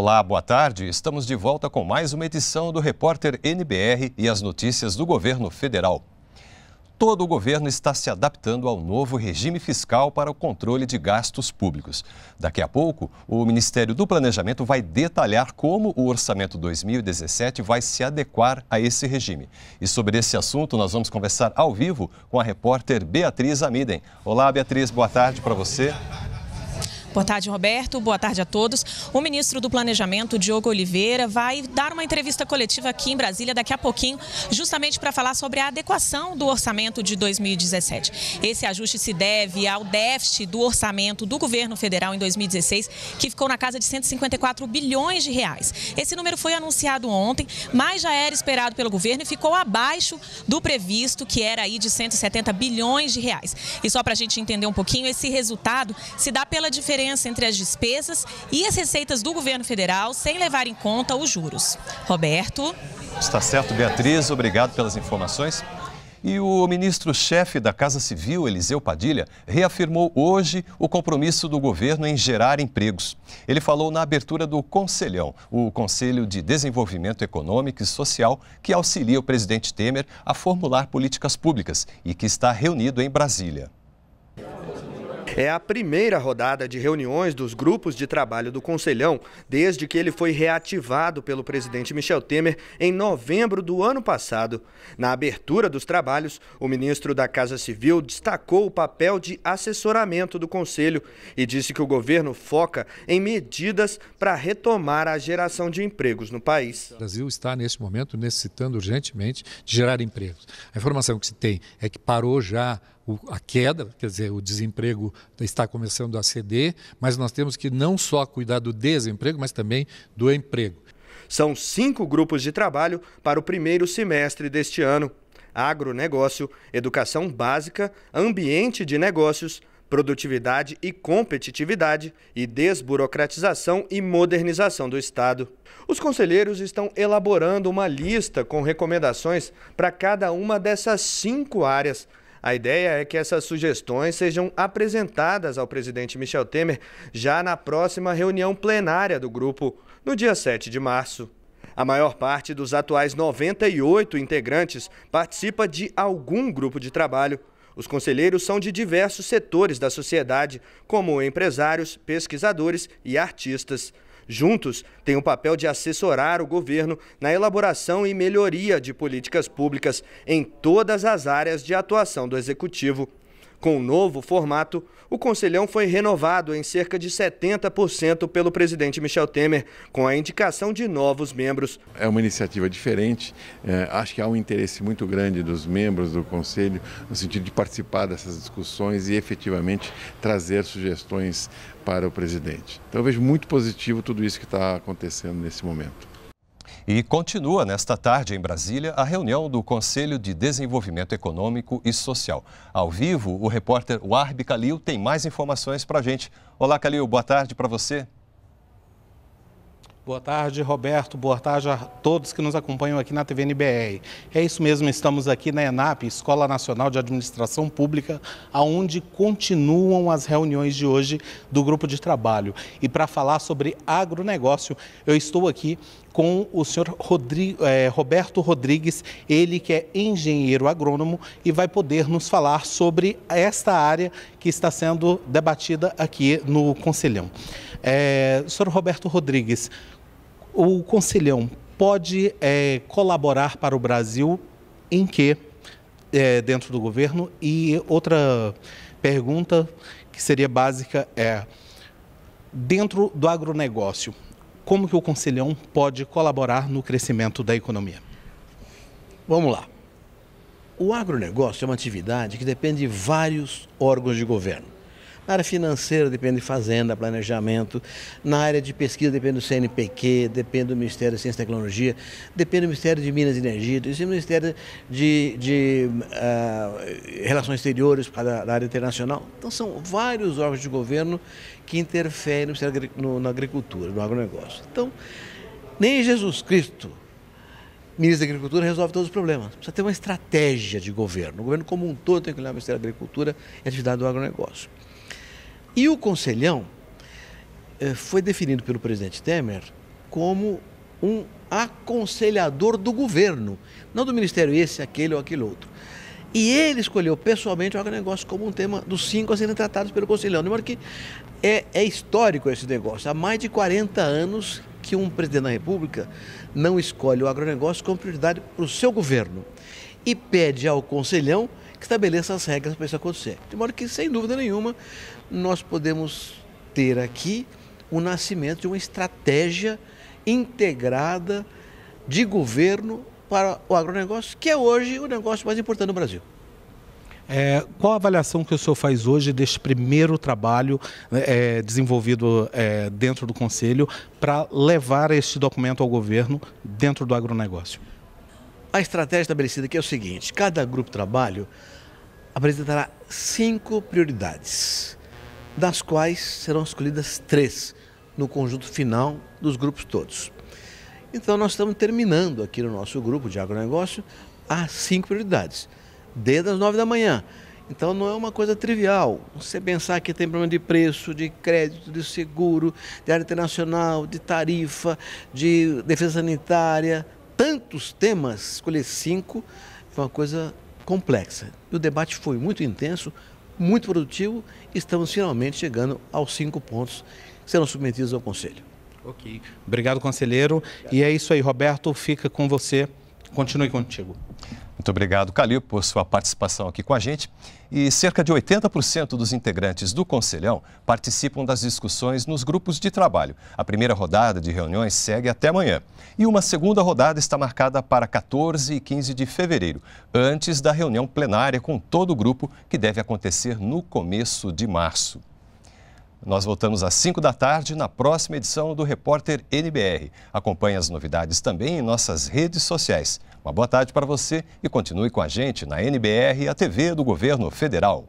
Olá, boa tarde. Estamos de volta com mais uma edição do Repórter NBR e as notícias do governo federal. Todo o governo está se adaptando ao novo regime fiscal para o controle de gastos públicos. Daqui a pouco, o Ministério do Planejamento vai detalhar como o orçamento 2017 vai se adequar a esse regime. E sobre esse assunto, nós vamos conversar ao vivo com a repórter Beatriz Amiden. Olá, Beatriz, boa tarde para você. Boa tarde. Boa tarde, Roberto. Boa tarde a todos. O ministro do Planejamento, Diogo Oliveira, vai dar uma entrevista coletiva aqui em Brasília daqui a pouquinho, justamente para falar sobre a adequação do orçamento de 2017. Esse ajuste se deve ao déficit do orçamento do governo federal em 2016, que ficou na casa de 154 bilhões de reais. Esse número foi anunciado ontem, mas já era esperado pelo governo e ficou abaixo do previsto, que era aí de 170 bilhões de reais. E só para a gente entender um pouquinho, esse resultado se dá pela diferença diferença entre as despesas e as receitas do governo federal, sem levar em conta os juros. Roberto. Está certo, Beatriz. Obrigado pelas informações. E o ministro-chefe da Casa Civil, Eliseu Padilha, reafirmou hoje o compromisso do governo em gerar empregos. Ele falou na abertura do Conselhão, o Conselho de Desenvolvimento Econômico e Social, que auxilia o presidente Temer a formular políticas públicas e que está reunido em Brasília. É a primeira rodada de reuniões dos grupos de trabalho do Conselhão desde que ele foi reativado pelo presidente Michel Temer em novembro do ano passado. Na abertura dos trabalhos, o ministro da Casa Civil destacou o papel de assessoramento do Conselho e disse que o governo foca em medidas para retomar a geração de empregos no país. O Brasil está, neste momento, necessitando urgentemente de gerar empregos. A informação que se tem é que parou já o, a queda, quer dizer, o desemprego está começando a ceder, mas nós temos que não só cuidar do desemprego, mas também do emprego. São cinco grupos de trabalho para o primeiro semestre deste ano: agronegócio, educação básica, ambiente de negócios, produtividade e competitividade e desburocratização e modernização do Estado. Os conselheiros estão elaborando uma lista com recomendações para cada uma dessas cinco áreas a ideia é que essas sugestões sejam apresentadas ao presidente Michel Temer já na próxima reunião plenária do grupo, no dia 7 de março. A maior parte dos atuais 98 integrantes participa de algum grupo de trabalho. Os conselheiros são de diversos setores da sociedade, como empresários, pesquisadores e artistas. Juntos, têm o papel de assessorar o governo na elaboração e melhoria de políticas públicas em todas as áreas de atuação do Executivo. Com o novo formato, o Conselhão foi renovado em cerca de 70% pelo presidente Michel Temer, com a indicação de novos membros. É uma iniciativa diferente, é, acho que há um interesse muito grande dos membros do Conselho no sentido de participar dessas discussões e efetivamente trazer sugestões para o presidente. Então eu vejo muito positivo tudo isso que está acontecendo nesse momento. E continua nesta tarde em Brasília a reunião do Conselho de Desenvolvimento Econômico e Social. Ao vivo, o repórter Warbi Calil tem mais informações para a gente. Olá, Calil, boa tarde para você. Boa tarde, Roberto. Boa tarde a todos que nos acompanham aqui na TVNBR. É isso mesmo, estamos aqui na ENAP, Escola Nacional de Administração Pública, aonde continuam as reuniões de hoje do grupo de trabalho. E para falar sobre agronegócio, eu estou aqui com o senhor Rodrigo, é, Roberto Rodrigues, ele que é engenheiro agrônomo e vai poder nos falar sobre esta área que está sendo debatida aqui no Conselhão. É, senhor Roberto Rodrigues, o Conselhão pode é, colaborar para o Brasil em que é, dentro do governo? E outra pergunta que seria básica é, dentro do agronegócio, como que o Conselhão pode colaborar no crescimento da economia? Vamos lá. O agronegócio é uma atividade que depende de vários órgãos de governo na área financeira depende de fazenda, planejamento. Na área de pesquisa depende do CNPq, depende do Ministério da Ciência e Tecnologia, depende do Ministério de Minas e Energia, depende do Ministério de, de uh, Relações Exteriores, para a área internacional. Então são vários órgãos de governo que interferem no, na agricultura, no agronegócio. Então, nem Jesus Cristo ministro da Agricultura resolve todos os problemas. Precisa ter uma estratégia de governo. O governo como um todo tem que olhar o Ministério da Agricultura e a atividade do agronegócio. E o Conselhão eh, foi definido pelo presidente Temer como um aconselhador do governo, não do ministério esse, aquele ou aquele outro. E ele escolheu pessoalmente o agronegócio como um tema dos cinco a serem tratados pelo Conselhão. Lembra que é, é histórico esse negócio. Há mais de 40 anos que um presidente da República não escolhe o agronegócio como prioridade para o seu governo e pede ao Conselhão que estabeleça as regras para isso acontecer. De modo que, sem dúvida nenhuma, nós podemos ter aqui o nascimento de uma estratégia integrada de governo para o agronegócio, que é hoje o negócio mais importante do Brasil. É, qual a avaliação que o senhor faz hoje deste primeiro trabalho né, é, desenvolvido é, dentro do Conselho para levar este documento ao governo dentro do agronegócio? A estratégia estabelecida aqui é o seguinte: cada grupo de trabalho apresentará cinco prioridades das quais serão escolhidas três no conjunto final dos grupos todos. Então nós estamos terminando aqui no nosso grupo de agronegócio as cinco prioridades, desde as nove da manhã. Então não é uma coisa trivial. Você pensar que tem problema de preço, de crédito, de seguro, de área internacional, de tarifa, de defesa sanitária, tantos temas, escolher cinco, é uma coisa complexa. E o debate foi muito intenso, muito produtivo, estamos finalmente chegando aos cinco pontos que serão submetidos ao Conselho. Ok. Obrigado, conselheiro. Obrigado. E é isso aí, Roberto, fica com você. Continue contigo. Muito obrigado, Calil, por sua participação aqui com a gente. E cerca de 80% dos integrantes do Conselhão participam das discussões nos grupos de trabalho. A primeira rodada de reuniões segue até amanhã. E uma segunda rodada está marcada para 14 e 15 de fevereiro, antes da reunião plenária com todo o grupo, que deve acontecer no começo de março. Nós voltamos às 5 da tarde na próxima edição do Repórter NBR. Acompanhe as novidades também em nossas redes sociais. Uma boa tarde para você e continue com a gente na NBR, a TV do Governo Federal.